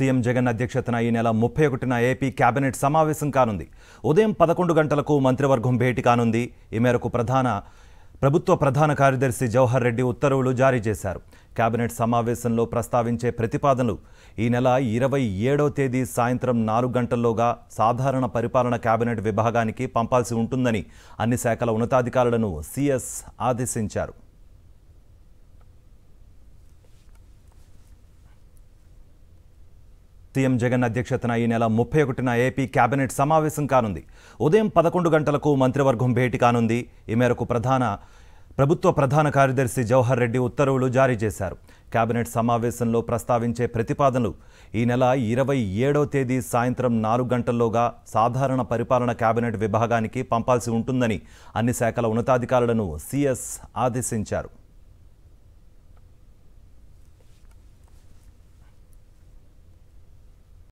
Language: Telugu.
సీఎం జగన్ అధ్యక్షతన ఈ నెల ముప్పై ఒకటిన ఏపీ కేబినెట్ సమావేశం కానుంది ఉదయం పదకొండు గంటలకు మంత్రివర్గం భేటీ కానుంది ఈ మేరకు ప్రధాన ప్రభుత్వ ప్రధాన కార్యదర్శి జవహర్ రెడ్డి ఉత్తర్వులు జారీ చేశారు కేబినెట్ సమావేశంలో ప్రస్తావించే ప్రతిపాదనలు ఈ నెల ఇరవై ఏడో తేదీ సాయంత్రం నాలుగు గంటల్లోగా సాధారణ పరిపాలన కేబినెట్ విభాగానికి పంపాల్సి ఉంటుందని అన్ని శాఖల ఉన్నతాధికారులను సీఎస్ ఆదేశించారు సీఎం జగన్ అధ్యక్షతన ఈ నెల ముప్పై ఒకటిన ఏపీ కేబినెట్ సమావేశం కానుంది ఉదయం పదకొండు గంటలకు మంత్రివర్గం భేటీ కానుంది ఈ మేరకు ప్రధాన ప్రభుత్వ ప్రధాన కార్యదర్శి జవహర్ రెడ్డి ఉత్తర్వులు జారీ చేశారు కేబినెట్ సమావేశంలో ప్రస్తావించే ప్రతిపాదనలు ఈ నెల ఇరవై ఏడో తేదీ సాయంత్రం నాలుగు గంటల్లోగా సాధారణ పరిపాలన కేబినెట్ విభాగానికి పంపాల్సి ఉంటుందని అన్ని శాఖల ఉన్నతాధికారులను సీఎస్ ఆదేశించారు